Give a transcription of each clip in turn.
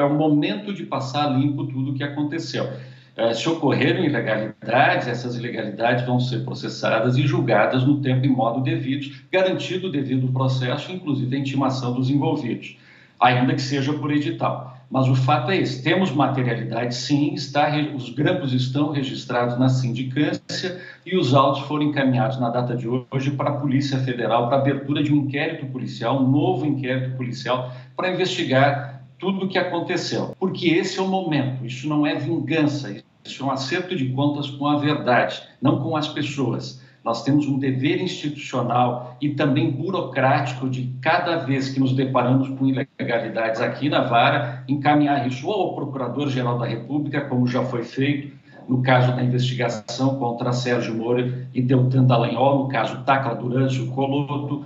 é um momento de passar limpo tudo o que aconteceu. É, se ocorreram ilegalidades, essas ilegalidades vão ser processadas e julgadas no tempo e modo devidos, garantido o devido processo, inclusive a intimação dos envolvidos, ainda que seja por edital. Mas o fato é esse: temos materialidade, sim, está, os grampos estão registrados na sindicância e os autos foram encaminhados na data de hoje para a Polícia Federal para abertura de um inquérito policial, um novo inquérito policial, para investigar tudo o que aconteceu, porque esse é o momento, isso não é vingança, isso é um acerto de contas com a verdade, não com as pessoas. Nós temos um dever institucional e também burocrático de cada vez que nos deparamos com ilegalidades aqui na vara, encaminhar isso ou ao Procurador-Geral da República, como já foi feito no caso da investigação contra Sérgio Moro e Deltan Dallagnol, no caso Tacla Durante, o Coloto.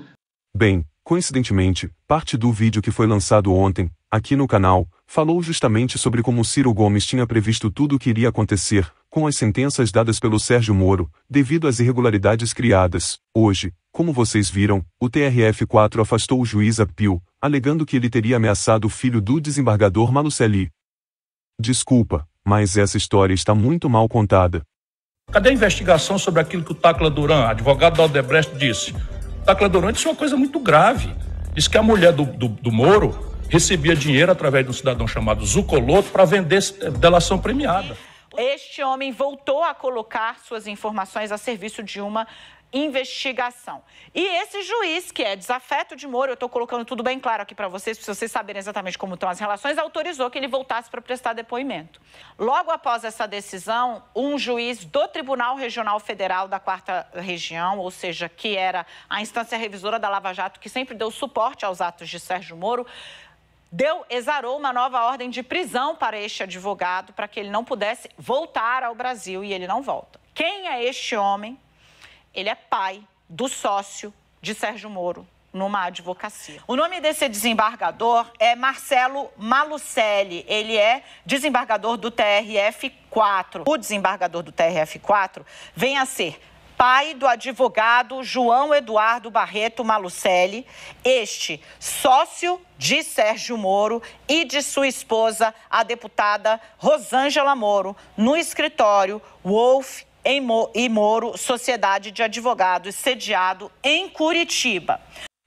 Bem, coincidentemente, parte do vídeo que foi lançado ontem, aqui no canal, falou justamente sobre como Ciro Gomes tinha previsto tudo o que iria acontecer, com as sentenças dadas pelo Sérgio Moro, devido às irregularidades criadas. Hoje, como vocês viram, o TRF-4 afastou o juiz Apio, alegando que ele teria ameaçado o filho do desembargador Malucelli. Desculpa, mas essa história está muito mal contada. Cadê a investigação sobre aquilo que o Tacla Duran, advogado da Odebrecht, disse? O Tacla Duran disse uma coisa muito grave. Diz que a mulher do, do, do Moro recebia dinheiro através de um cidadão chamado Zucoloto para vender eh, delação premiada. Este homem voltou a colocar suas informações a serviço de uma investigação. E esse juiz, que é desafeto de Moro, eu estou colocando tudo bem claro aqui para vocês, para vocês saberem exatamente como estão as relações, autorizou que ele voltasse para prestar depoimento. Logo após essa decisão, um juiz do Tribunal Regional Federal da Quarta Região, ou seja, que era a instância revisora da Lava Jato, que sempre deu suporte aos atos de Sérgio Moro, deu, exarou uma nova ordem de prisão para este advogado para que ele não pudesse voltar ao Brasil e ele não volta. Quem é este homem? Ele é pai do sócio de Sérgio Moro numa advocacia. O nome desse desembargador é Marcelo Malucelli. Ele é desembargador do TRF4. O desembargador do TRF4 vem a ser pai do advogado João Eduardo Barreto Malucelli, este sócio de Sérgio Moro e de sua esposa, a deputada Rosângela Moro, no escritório Wolf e Moro Sociedade de Advogados, sediado em Curitiba.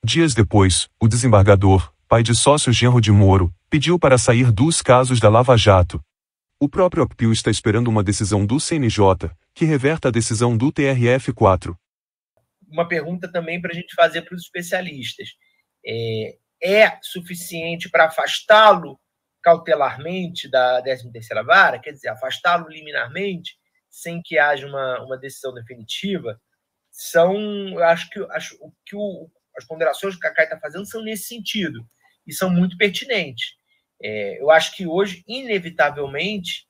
Dias depois, o desembargador, pai de sócio Genro de Moro, pediu para sair dos casos da Lava Jato, o próprio Apio está esperando uma decisão do CNJ, que reverta a decisão do TRF4. Uma pergunta também para a gente fazer para os especialistas. É, é suficiente para afastá-lo cautelarmente da 13ª vara? Quer dizer, afastá-lo liminarmente sem que haja uma, uma decisão definitiva? São, eu acho que, acho, que o, as ponderações que a CAI está fazendo são nesse sentido e são muito pertinentes é, eu acho que hoje, inevitavelmente,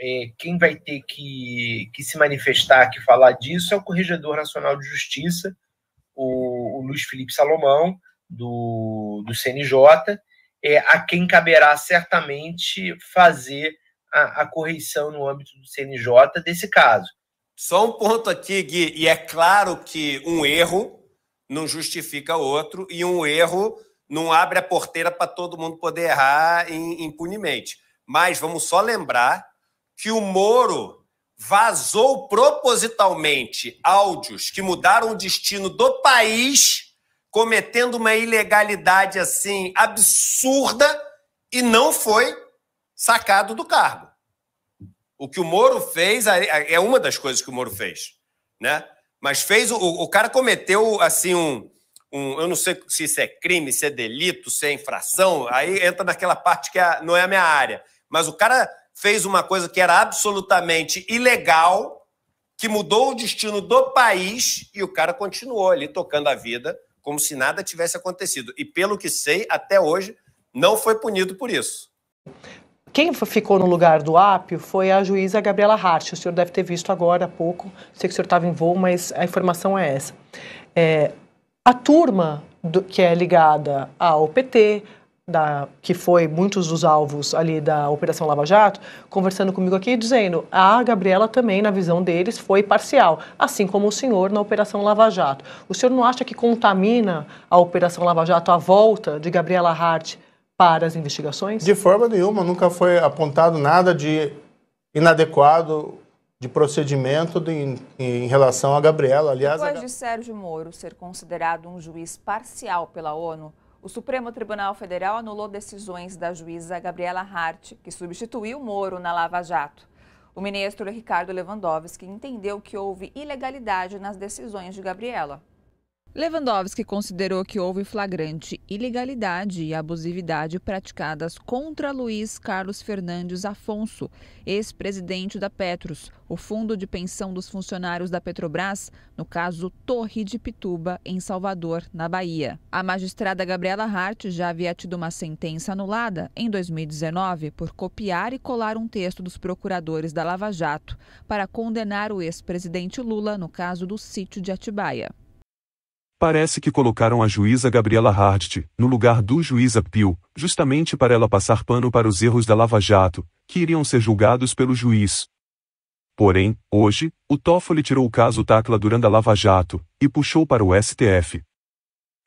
é, quem vai ter que, que se manifestar, que falar disso, é o Corregedor Nacional de Justiça, o, o Luiz Felipe Salomão, do, do CNJ, é, a quem caberá certamente fazer a, a, correição no âmbito do CNJ desse caso. Só um ponto aqui, Gui, e é claro que um erro não justifica outro, e um erro não abre a porteira para todo mundo poder errar impunemente. Mas vamos só lembrar que o Moro vazou propositalmente áudios que mudaram o destino do país, cometendo uma ilegalidade assim absurda e não foi sacado do cargo. O que o Moro fez é uma das coisas que o Moro fez, né? Mas fez o, o cara cometeu assim um, um, eu não sei se isso é crime, se é delito, se é infração, aí entra naquela parte que é, não é a minha área. Mas o cara fez uma coisa que era absolutamente ilegal, que mudou o destino do país e o cara continuou ali tocando a vida como se nada tivesse acontecido. E pelo que sei, até hoje, não foi punido por isso. Quem ficou no lugar do Apio foi a juíza Gabriela Hart. O senhor deve ter visto agora há pouco. Sei que o senhor estava em voo, mas a informação é essa. É, a turma do, que é ligada ao PT, da, que foi muitos dos alvos ali da Operação Lava Jato, conversando comigo aqui, dizendo a Gabriela também, na visão deles, foi parcial, assim como o senhor na Operação Lava Jato. O senhor não acha que contamina a Operação Lava Jato a volta de Gabriela Hart para as investigações? De forma nenhuma, nunca foi apontado nada de inadequado de procedimento de, em, em, relação a Gabriela. Aliás, Depois a... de Sérgio Moro ser considerado um juiz parcial pela ONU, o Supremo Tribunal Federal anulou decisões da juíza Gabriela Hart, que substituiu Moro na Lava Jato. O ministro Ricardo Lewandowski entendeu que houve ilegalidade nas decisões de Gabriela. Lewandowski considerou que houve flagrante ilegalidade e abusividade praticadas contra Luiz Carlos Fernandes Afonso, ex-presidente da Petros, o fundo de pensão dos funcionários da Petrobras, no caso Torre de Pituba, em Salvador, na Bahia. A magistrada Gabriela Hart já havia tido uma sentença anulada em 2019 por copiar e colar um texto dos procuradores da Lava Jato para condenar o ex-presidente Lula no caso do sítio de Atibaia. Parece que colocaram a juíza Gabriela Hardt no lugar do juíza Pio, justamente para ela passar pano para os erros da Lava Jato, que iriam ser julgados pelo juiz. Porém, hoje, o Toffoli tirou o caso Tacla durante da Lava Jato e puxou para o STF.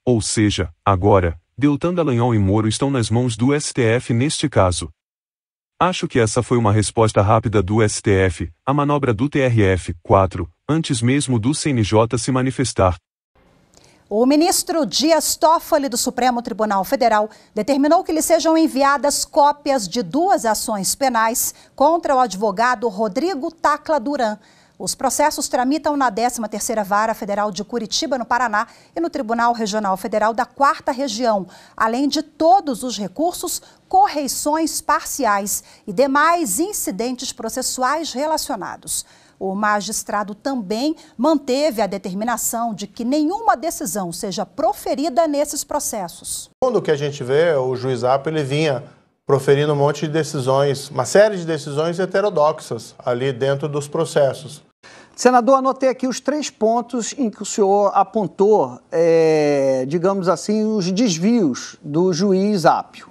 Ou seja, agora, Deltan Dallagnol e Moro estão nas mãos do STF neste caso. Acho que essa foi uma resposta rápida do STF, a manobra do TRF-4, antes mesmo do CNJ se manifestar. O ministro Dias Toffoli do Supremo Tribunal Federal determinou que lhe sejam enviadas cópias de duas ações penais contra o advogado Rodrigo Tacla Duran. Os processos tramitam na 13ª Vara Federal de Curitiba, no Paraná, e no Tribunal Regional Federal da 4 Região, além de todos os recursos, correições parciais e demais incidentes processuais relacionados. O magistrado também manteve a determinação de que nenhuma decisão seja proferida nesses processos. Quando o que a gente vê, o juiz Apo, ele vinha proferindo um monte de decisões, uma série de decisões heterodoxas ali dentro dos processos. Senador, anotei aqui os três pontos em que o senhor apontou, é, digamos assim, os desvios do juiz Apio.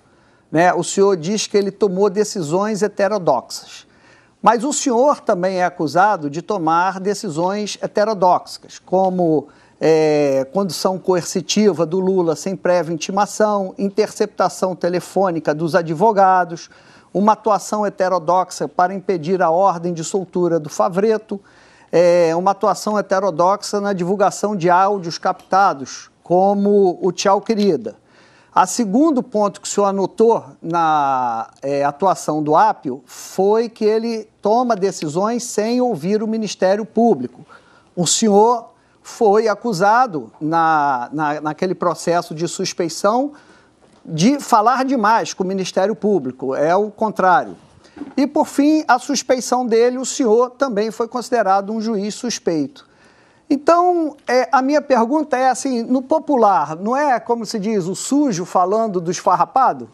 Né? O senhor diz que ele tomou decisões heterodoxas. Mas o senhor também é acusado de tomar decisões heterodoxas, como é, condição coercitiva do Lula sem prévia intimação, interceptação telefônica dos advogados, uma atuação heterodoxa para impedir a ordem de soltura do Favreto, é, uma atuação heterodoxa na divulgação de áudios captados, como o Tchau Querida. A segundo ponto que o senhor anotou na é, atuação do Apio foi que ele toma decisões sem ouvir o Ministério Público. O senhor foi acusado na, na, naquele processo de suspeição de falar demais com o Ministério Público, é o contrário. E, por fim, a suspeição dele, o senhor também foi considerado um juiz suspeito. Então, é, a minha pergunta é assim, no popular, não é como se diz o sujo falando do esfarrapado?